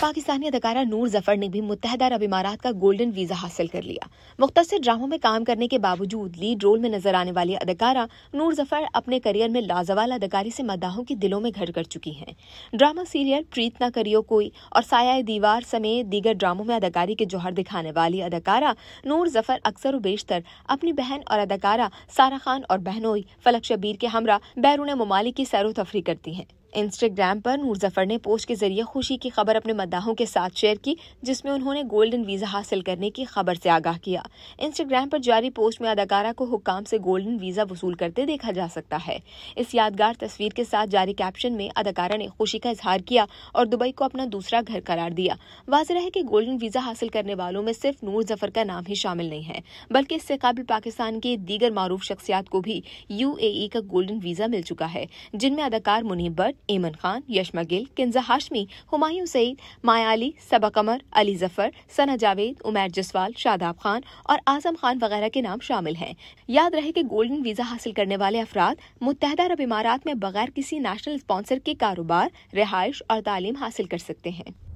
पाकिस्तानी अदकारा नूर जफर ने भी मुतहदा अरब इमारात का गोल्डन वीजा हासिल कर लिया मुख्तर ड्रामों में काम करने के बावजूद लीड रोल में नजर आने वाली अदकारा नूर जफर अपने करियर में लाजवाल अदकारी से मदाहों के दिलों में घर कर चुकी हैं ड्रामा सीरियल प्रीत ना करियो कोई और साया दीवार समेत दीगर ड्रामों में अदाकारी के जौहर दिखाने वाली अदाकारा नूर जफर अक्सर व बेशतर अपनी बहन और अदाकारा सारा खान और बहनोई फलक शबीर के हमरा बैरून ममालिक की सैर तफरी करती हैं इंस्टाग्राम पर जफर ने पोस्ट के जरिए खुशी की खबर अपने मद्दाहों के साथ शेयर की जिसमें उन्होंने गोल्डन वीजा हासिल करने की खबर से आगाह किया इंस्टाग्राम पर जारी पोस्ट में अदाकारा को हुक्म से गोल्डन वीजा वसूल करते देखा जा सकता है इस यादगार तस्वीर के साथ जारी कैप्शन में अदाकारा ने खुशी का इजहार किया और दुबई को अपना दूसरा घर करार दिया वाज है की गोल्डन वीजा हासिल करने वालों में सिर्फ नूर जफर का नाम ही शामिल नहीं है बल्कि इससे काबिल पाकिस्तान के दीगर मरूफ शख्सियात को भी यू e का गोल्डन वीजा मिल चुका है जिनमें अदाकार मुनीब बट एमन खान यशमा गिल किन्जा हाशमी हुमायूं सईद माया अली सबा कमर अली जफर सना जावेद उमैर जसवाल शादाब खान और आजम खान वगैरह के नाम शामिल हैं याद रहे कि गोल्डन वीजा हासिल करने वाले अफराद मुतहद अरब इमारात में बगैर किसी नेशनल स्पॉन्सर के कारोबार रिहाइश और तालीम हासिल कर सकते हैं